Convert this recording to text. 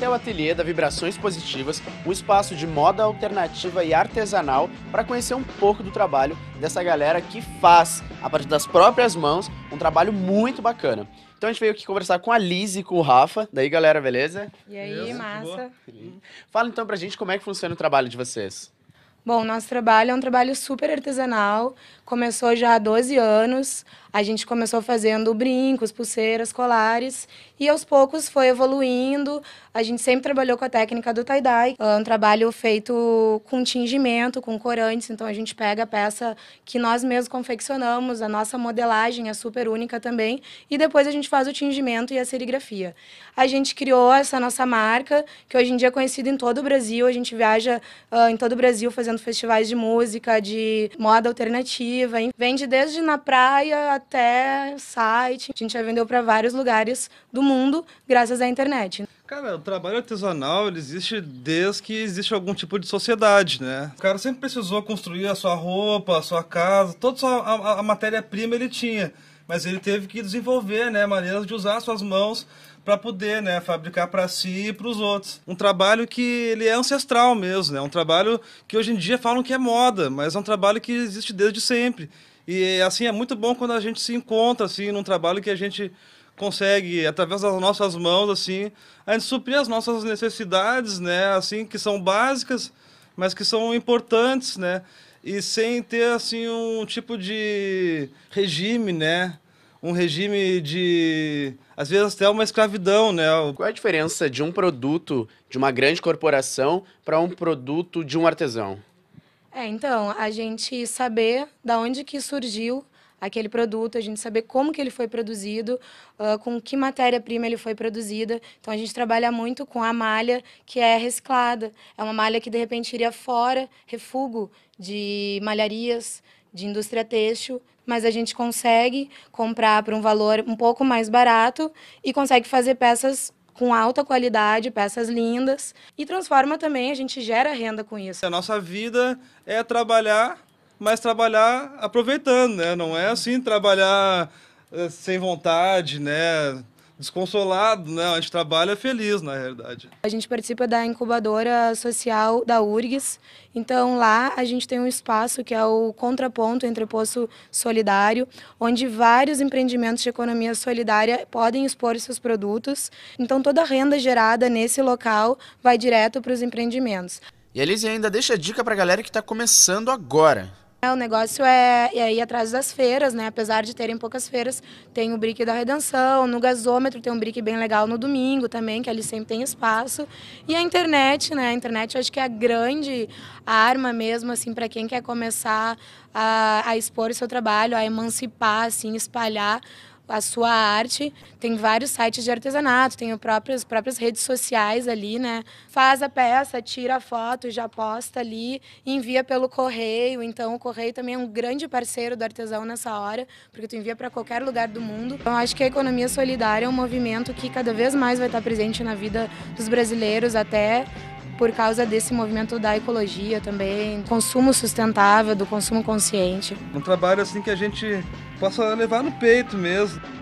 até o ateliê da Vibrações Positivas, um espaço de moda alternativa e artesanal para conhecer um pouco do trabalho dessa galera que faz, a partir das próprias mãos, um trabalho muito bacana. Então a gente veio aqui conversar com a Liz e com o Rafa. Daí, galera, beleza? E aí, beleza, massa? Fala então pra gente como é que funciona o trabalho de vocês. Bom, nosso trabalho é um trabalho super artesanal. Começou já há 12 anos. A gente começou fazendo brincos, pulseiras, colares e aos poucos foi evoluindo. A gente sempre trabalhou com a técnica do tie-dye, é um trabalho feito com tingimento, com corantes. Então a gente pega a peça que nós mesmos confeccionamos, a nossa modelagem é super única também, e depois a gente faz o tingimento e a serigrafia. A gente criou essa nossa marca, que hoje em dia é conhecida em todo o Brasil. A gente viaja uh, em todo o Brasil fazendo fazendo festivais de música, de moda alternativa. Hein? Vende desde na praia até site. A gente já vendeu para vários lugares do mundo graças à internet. Cara, o trabalho artesanal existe desde que existe algum tipo de sociedade, né? O cara sempre precisou construir a sua roupa, a sua casa, toda a, a, a matéria-prima ele tinha. Mas ele teve que desenvolver, né, maneiras de usar suas mãos para poder né, fabricar para si e para os outros. Um trabalho que ele é ancestral mesmo, né? um trabalho que hoje em dia falam que é moda, mas é um trabalho que existe desde sempre. E assim é muito bom quando a gente se encontra assim num trabalho que a gente consegue através das nossas mãos assim a gente suprir as nossas necessidades, né? Assim que são básicas, mas que são importantes, né? E sem ter assim um tipo de regime, né? um regime de, às vezes, até uma escravidão, né? Qual é a diferença de um produto de uma grande corporação para um produto de um artesão? É, então, a gente saber da onde que surgiu aquele produto, a gente saber como que ele foi produzido, uh, com que matéria-prima ele foi produzida. Então a gente trabalha muito com a malha que é reciclada. É uma malha que de repente iria fora, refugo de malharias, de indústria têxtil, mas a gente consegue comprar para um valor um pouco mais barato e consegue fazer peças com alta qualidade, peças lindas e transforma também, a gente gera renda com isso. A nossa vida é trabalhar, mas trabalhar aproveitando, né? Não é assim trabalhar eh, sem vontade, né? desconsolado, né? A gente trabalha feliz, na realidade. A gente participa da incubadora social da URGS. Então, lá a gente tem um espaço que é o contraponto entre poço solidário, onde vários empreendimentos de economia solidária podem expor seus produtos. Então, toda a renda gerada nesse local vai direto para os empreendimentos. E a Elise ainda deixa a dica para a galera que está começando agora. É, o negócio é, é ir atrás das feiras, né? Apesar de terem poucas feiras, tem o brique da Redenção, no gasômetro tem um brique bem legal no domingo também, que ali sempre tem espaço. E a internet, né? A internet eu acho que é a grande arma mesmo, assim, para quem quer começar a, a expor o seu trabalho, a emancipar, assim, espalhar a sua arte. Tem vários sites de artesanato, tem próprio, as próprias redes sociais ali, né? Faz a peça, tira a foto, já posta ali, envia pelo correio. Então, o correio também é um grande parceiro do artesão nessa hora, porque tu envia para qualquer lugar do mundo. Então, acho que a economia solidária é um movimento que cada vez mais vai estar presente na vida dos brasileiros, até por causa desse movimento da ecologia também, consumo sustentável, do consumo consciente. Um trabalho assim que a gente possa levar no peito mesmo.